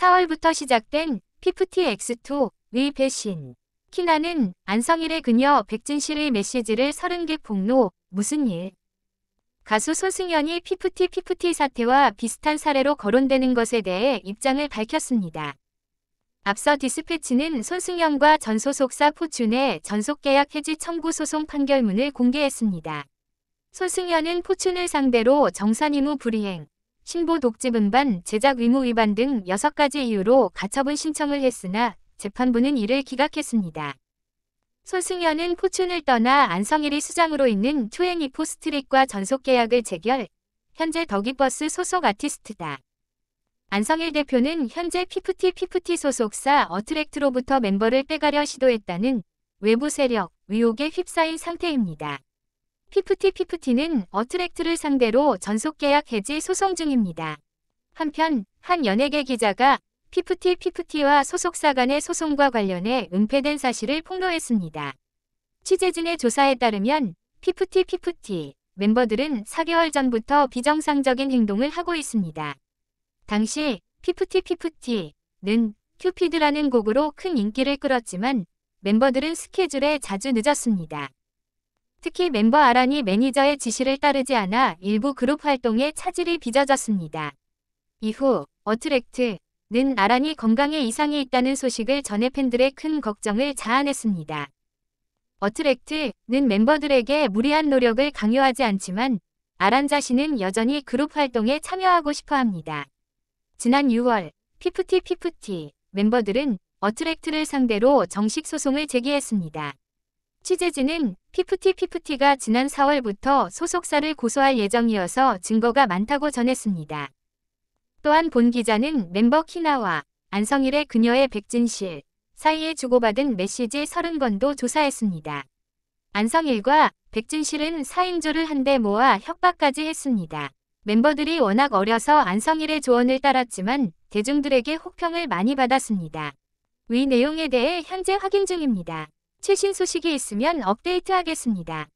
4월부터 시작된 p f t x 2리 배신. 키나는 안성일의 그녀 백진 실의 메시지를 30개 폭로, 무슨 일? 가수 손승연이 피프티 피프티 사태와 비슷한 사례로 거론되는 것에 대해 입장을 밝혔습니다. 앞서 디스패치는 손승연과 전 소속사 포춘의 전속계약 해지 청구 소송 판결문을 공개했습니다. 손승연은 포춘을 상대로 정산의무 불이행, 신고 독집 음반, 제작 의무 위반 등 6가지 이유로 가처분 신청을 했으나 재판부는 이를 기각했습니다. 손승연은 포춘을 떠나 안성일이 수장으로 있는 투행이 포스트릭과 전속계약을 체결, 현재 더기버스 소속 아티스트다. 안성일 대표는 현재 피프티 피프티 소속사 어트랙트로부터 멤버를 빼가려 시도했다는 외부 세력, 의혹에 휩싸인 상태입니다. 피프티피프티는 어트랙트를 상대로 전속계약 해지 소송 중입니다. 한편 한 연예계 기자가 피프티피프티와 소속사 간의 소송과 관련해 은폐된 사실을 폭로했습니다. 취재진의 조사에 따르면 피프티피프티 멤버들은 4개월 전부터 비정상적인 행동을 하고 있습니다. 당시 피프티피프티는 큐피드라는 곡으로 큰 인기를 끌었지만 멤버들은 스케줄에 자주 늦었습니다. 특히 멤버 아란이 매니저의 지시를 따르지 않아 일부 그룹 활동에 차질이 빚어졌습니다. 이후 어트랙트는 아란이 건강에 이상이 있다는 소식을 전해 팬들의 큰 걱정을 자아냈습니다. 어트랙트는 멤버들에게 무리한 노력을 강요하지 않지만 아란 자신은 여전히 그룹 활동에 참여하고 싶어 합니다. 지난 6월 피프티 피프티 멤버들은 어트랙트를 상대로 정식 소송을 제기했습니다. 취재진은 피프티피가 지난 4월부터 소속사를 고소할 예정이어서 증거가 많다고 전했습니다. 또한 본 기자는 멤버 키나와 안성일의 그녀의 백진실 사이에 주고받은 메시지 30건도 조사했습니다. 안성일과 백진실은 사인조를 한데 모아 협박까지 했습니다. 멤버들이 워낙 어려서 안성일의 조언을 따랐지만 대중들에게 혹평을 많이 받았습니다. 위 내용에 대해 현재 확인 중입니다. 최신 소식이 있으면 업데이트하겠습니다.